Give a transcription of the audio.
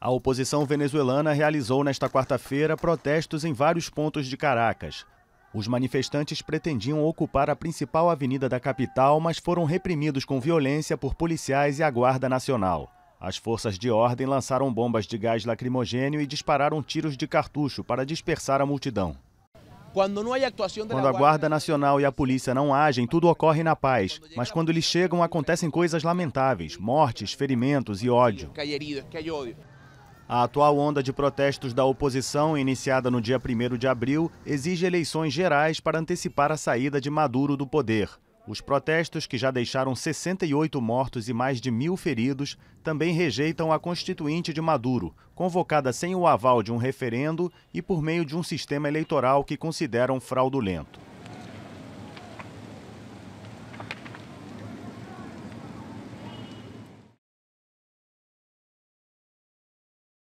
A oposição venezuelana realizou nesta quarta-feira protestos em vários pontos de Caracas. Os manifestantes pretendiam ocupar a principal avenida da capital, mas foram reprimidos com violência por policiais e a Guarda Nacional. As forças de ordem lançaram bombas de gás lacrimogênio e dispararam tiros de cartucho para dispersar a multidão. Quando a Guarda Nacional e a polícia não agem, tudo ocorre na paz. Mas quando eles chegam, acontecem coisas lamentáveis: mortes, ferimentos e ódio. A atual onda de protestos da oposição, iniciada no dia 1 de abril, exige eleições gerais para antecipar a saída de Maduro do poder. Os protestos, que já deixaram 68 mortos e mais de mil feridos, também rejeitam a Constituinte de Maduro, convocada sem o aval de um referendo e por meio de um sistema eleitoral que consideram fraudulento.